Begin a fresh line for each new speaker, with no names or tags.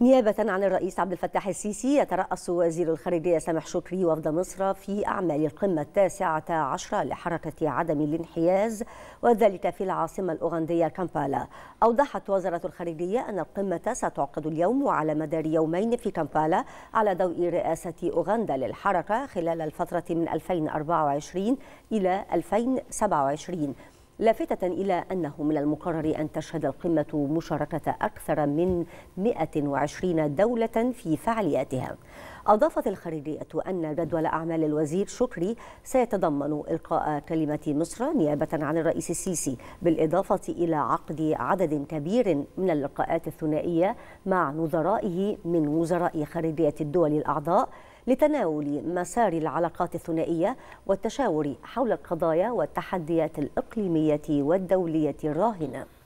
نيابة عن الرئيس عبد الفتاح السيسي يترأس وزير الخارجية سامح شكري وفد مصر في أعمال القمة التاسعة عشرة لحركة عدم الانحياز وذلك في العاصمة الأوغندية كامبالا أوضحت وزارة الخارجية أن القمة ستعقد اليوم وعلى مدار يومين في كامبالا على ضوء رئاسة أوغندا للحركة خلال الفترة من 2024 إلى 2027 لافتة إلى أنه من المقرر أن تشهد القمة مشاركة أكثر من 120 دولة في فعالياتها أضافت الخارجية أن جدول أعمال الوزير شكري سيتضمن إلقاء كلمة مصر نيابة عن الرئيس السيسي بالإضافة إلى عقد عدد كبير من اللقاءات الثنائية مع نظرائه من وزراء خارجية الدول الأعضاء لتناول مسار العلاقات الثنائية والتشاور حول القضايا والتحديات الإقليمية والدولية الراهنة